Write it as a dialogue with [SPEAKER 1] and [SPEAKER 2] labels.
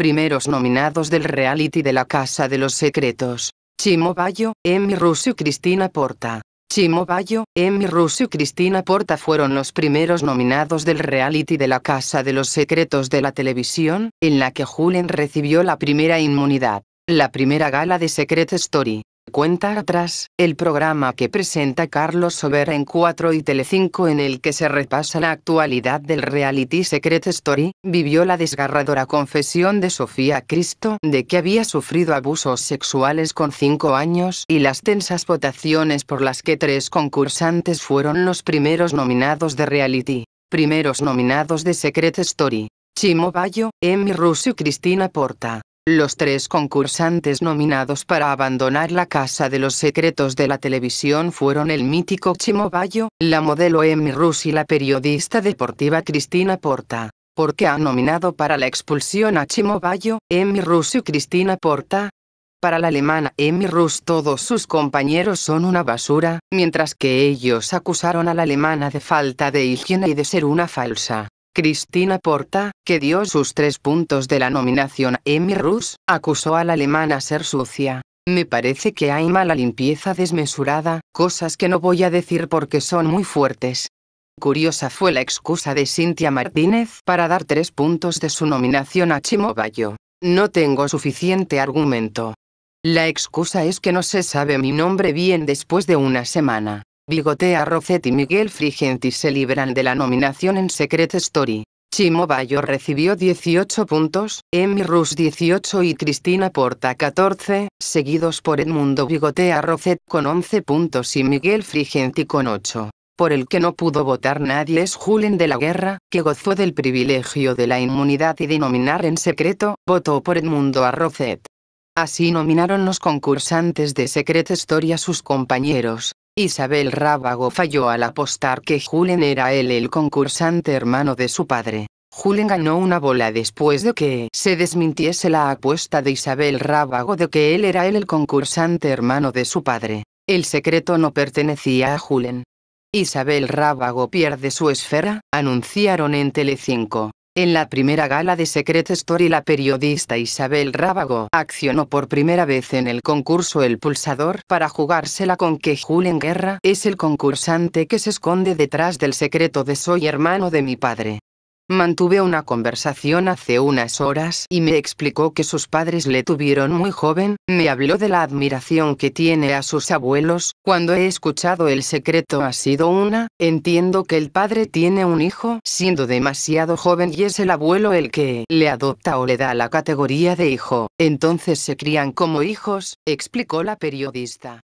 [SPEAKER 1] primeros nominados del reality de la Casa de los Secretos. Chimo Bayo, Emmy Russo y Cristina Porta. Chimo Bayo, Emmy Russo y Cristina Porta fueron los primeros nominados del reality de la Casa de los Secretos de la televisión, en la que Julen recibió la primera inmunidad, la primera gala de Secret Story. Cuenta atrás, el programa que presenta Carlos Sober en 4 y Telecinco en el que se repasa la actualidad del reality Secret Story, vivió la desgarradora confesión de Sofía Cristo de que había sufrido abusos sexuales con 5 años y las tensas votaciones por las que tres concursantes fueron los primeros nominados de reality, primeros nominados de Secret Story, Chimo Bayo, Emmy Russo y Cristina Porta. Los tres concursantes nominados para abandonar la Casa de los Secretos de la televisión fueron el mítico Chimo Bayo, la modelo Emmy Rus y la periodista deportiva Cristina Porta. ¿Por qué han nominado para la expulsión a Chimo Bayo, Emmy Rus y Cristina Porta? Para la alemana Emmy Rus todos sus compañeros son una basura, mientras que ellos acusaron a la alemana de falta de higiene y de ser una falsa. Cristina Porta, que dio sus tres puntos de la nominación a Emmy Rus, acusó a la a ser sucia. Me parece que hay mala limpieza desmesurada, cosas que no voy a decir porque son muy fuertes. Curiosa fue la excusa de Cintia Martínez para dar tres puntos de su nominación a Bayo. No tengo suficiente argumento. La excusa es que no se sabe mi nombre bien después de una semana. Bigotea Rosset y Miguel Frigenti se liberan de la nominación en Secret Story. Chimo Bayo recibió 18 puntos, Emmy Rus 18 y Cristina Porta 14, seguidos por Edmundo Bigotea Rocet con 11 puntos y Miguel Frigenti con 8. Por el que no pudo votar nadie es Julen de la Guerra, que gozó del privilegio de la inmunidad y de nominar en secreto, votó por Edmundo Arrocet. Así nominaron los concursantes de Secret Story a sus compañeros, Isabel Rábago falló al apostar que Julen era él el concursante hermano de su padre. Julen ganó una bola después de que se desmintiese la apuesta de Isabel Rábago de que él era él el concursante hermano de su padre. El secreto no pertenecía a Julen. Isabel Rábago pierde su esfera, anunciaron en Telecinco. En la primera gala de Secret Story la periodista Isabel Rábago accionó por primera vez en el concurso El Pulsador para jugársela con que Julen Guerra es el concursante que se esconde detrás del secreto de soy hermano de mi padre. Mantuve una conversación hace unas horas y me explicó que sus padres le tuvieron muy joven, me habló de la admiración que tiene a sus abuelos, cuando he escuchado el secreto ha sido una, entiendo que el padre tiene un hijo siendo demasiado joven y es el abuelo el que le adopta o le da la categoría de hijo, entonces se crían como hijos, explicó la periodista.